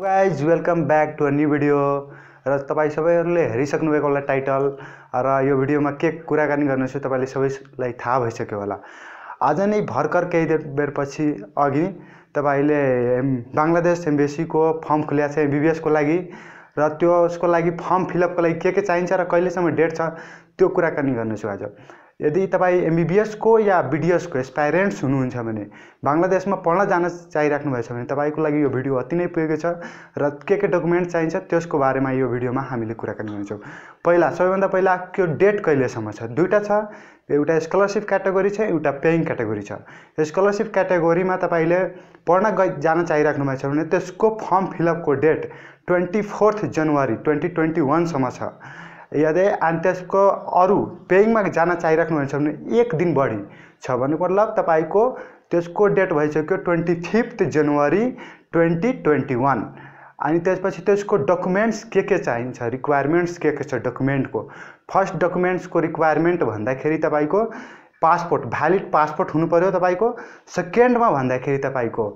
guys welcome back to a new video र तपाईँ सबैहरूले हेरिसक्नुभएको होला टाइटल र यो भिडियोमा के कुराकानी गर्नेछु तपाईँले सबैलाई थाहा भइसक्यो होला आज नै भर्खर केही बेरपछि अघि तपाईँले बङ्गलादेश एम्बेसीको फर्म खुलिएको छ एमबिबिएसको लागि र त्यो उसको लागि फर्म फिलअपको लागि के के चाहिन्छ र कहिलेसम्म डेट छ त्यो कुराकानी गर्नेछु आज यदि तपाईँ एमबिबिएसको या बिडिएसको एसपाइरेन्ट्स हुनुहुन्छ भने बङ्गलादेशमा पढ्न जान चाहिराख्नुभएछ भने तपाईँको लागि यो भिडियो अति नै पुगेको छ र के के डकुमेन्ट चाहिन्छ त्यसको बारेमा यो भिडियोमा हामीले कुराकानी गर्नेछौँ पहिला सबैभन्दा पहिला त्यो डेट कहिलेसम्म छ दुइटा छ एउटा स्कलरसिप क्याटेगोरी छ एउटा पेइङ क्याटेगोरी छ स्कलरसिप क्याटेगोरीमा तपाईँले पढ्न ग जान चाहिराख्नुभएछ भने त्यसको फर्म फिलअपको date twenty fourth January twenty twenty वानसम्म छ यदि अनि त्यसको अरू पेइङमा जान चाहिराख्नुहुन्छ भने एक दिन बढी छ भने मतलब तपाईँको त्यसको डेट भइसक्यो twenty fifth January twenty twenty one अनि त्यसपछि त्यसको डकुमेन्ट्स के के चाहिन्छ रिक्वायरमेन्ट्स के के छ डकुमेन्टको फर्स्ट डकुमेन्ट्सको रिक्वायरमेन्ट भन्दाखेरि तपाईँको पासपोर्ट भ्यालिड पासपोर्ट हुनु पऱ्यो तपाईँको सेकेन्डमा भन्दाखेरि तपाईँको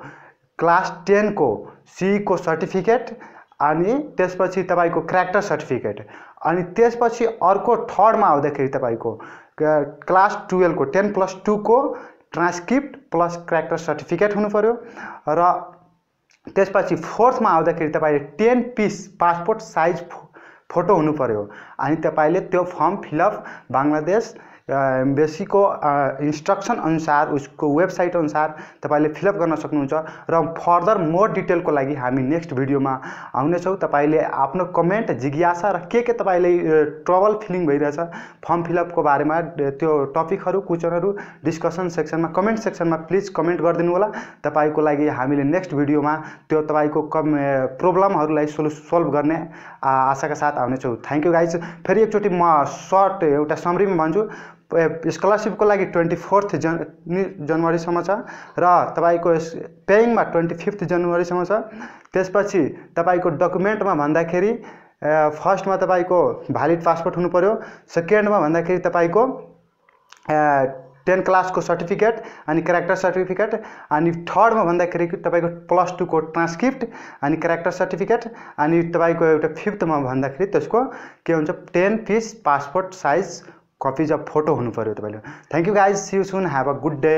क्लास टेनको सिईको सर्टिफिकेट अनि त्यसपछि तपाईँको क्यारेक्टर सर्टिफिकेट अनि त्यसपछि अर्को थर्डमा आउँदाखेरि तपाईँको क्लास टुवेल्भको टेन प्लस टूको ट्रान्सक्रिप्ट प्लस क्यारेक्टर सर्टिफिकेट हुनुपऱ्यो र त्यसपछि फोर्थमा आउँदाखेरि तपाईँले ten piece passport size photo हुनुपऱ्यो अनि तपाईँले त्यो फर्म फिलअप बङ्गलादेश बेसीको इन्स्ट्रक्सन अनुसार उसको वेबसाइट अनुसार तपाईँले फिलअप गर्न सक्नुहुन्छ र फर्दर मोर डिटेलको लागि हामी नेक्स्ट भिडियोमा आउनेछौँ तपाईँले आफ्नो कमेन्ट जिज्ञासा र के के तपाईँले ट्रबल फिलिङ भइरहेछ फर्म फिलअपको बारेमा त्यो टपिकहरू क्वेसनहरू डिस्कसन सेक्सनमा कमेन्ट सेक्सनमा प्लिज कमेन्ट गरिदिनु होला तपाईँको लागि हामीले नेक्स्ट भिडियोमा त्यो तपाईँको कम प्रोब्लमहरूलाई सोलु सल्भ गर्ने आशाका साथ आउनेछौँ थ्याङ्क यू गाइज फेरि एकचोटि म सर्ट एउटा समरीमा भन्छु स्कलरसिपको लागि ट्वेन्टी फोर्थ जन जनवरीसम्म छ र तपाईँको पेइङमा ट्वेन्टी फिफ्थ जनवरीसम्म छ त्यसपछि तपाईँको डकुमेन्टमा भन्दाखेरि फर्स्टमा तपाईँको भ्यालिड पासपोर्ट हुनु पऱ्यो सेकेन्डमा भन्दाखेरि तपाईँको टेन क्लासको सर्टिफिकेट अनि क्यारेक्टर सर्टिफिकेट अनि थर्डमा भन्दाखेरि तपाईँको प्लस टूको ट्रान्सक्रिप्ट अनि क्यारेक्टर सर्टिफिकेट अनि तपाईँको एउटा फिफ्थमा भन्दाखेरि त्यसको के हुन्छ ten piece passport size copy ज फोटो होने पर्यटन तब thank you guys see you soon have a good day